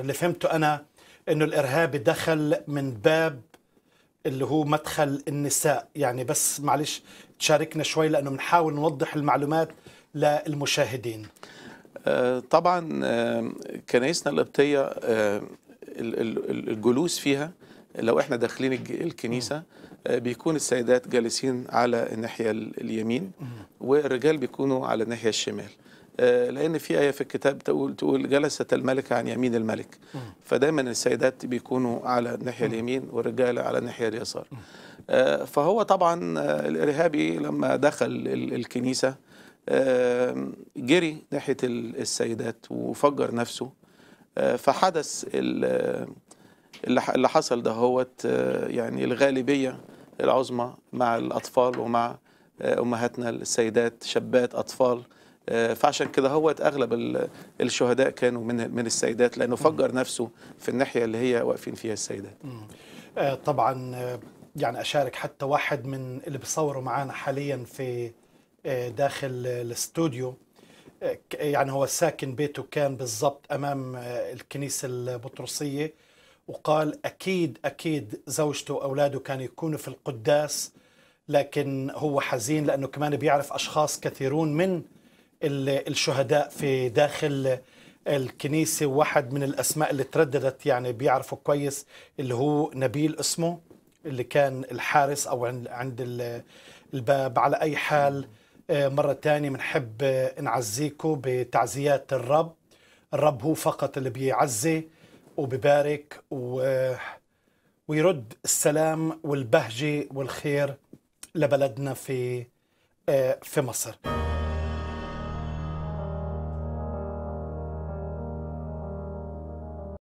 اللي فهمته أنا أنه الإرهاب دخل من باب اللي هو مدخل النساء يعني بس معلش تشاركنا شوي لأنه بنحاول نوضح المعلومات للمشاهدين آه، طبعا آه، كنايسنا القبطية آه، الجلوس فيها لو احنا داخلين الكنيسة بيكون السيدات جالسين على الناحية اليمين والرجال بيكونوا على الناحية الشمال آه، لان في ايه في الكتاب تقول تقول جلست الملك عن يمين الملك فدايما السيدات بيكونوا على الناحيه اليمين والرجاله على الناحيه اليسار آه، فهو طبعا آه، الارهابي لما دخل الكنيسه جري ناحيه السيدات وفجر نفسه فحدث اللي حصل ده هوت يعني الغالبيه العظمى مع الاطفال ومع امهاتنا السيدات شابات اطفال فعشان كده هو اغلب الشهداء كانوا من من السيدات لانه فجر نفسه في الناحيه اللي هي واقفين فيها السيدات آه، طبعا آه، يعني اشارك حتى واحد من اللي بيصوروا معانا حاليا في آه، داخل الاستوديو يعني هو ساكن بيته كان بالضبط امام الكنيسه البطرسيه وقال اكيد اكيد زوجته واولاده كانوا يكونوا في القداس لكن هو حزين لانه كمان بيعرف اشخاص كثيرون من الشهداء في داخل الكنيسة واحد من الأسماء اللي ترددت يعني بيعرفوا كويس اللي هو نبيل اسمه اللي كان الحارس أو عند الباب على أي حال آه، مرة تانية بنحب آه، نعزيكم بتعزيات الرب الرب هو فقط اللي بيعزي وبيبارك و... ويرد السلام والبهجة والخير لبلدنا في آه، في مصر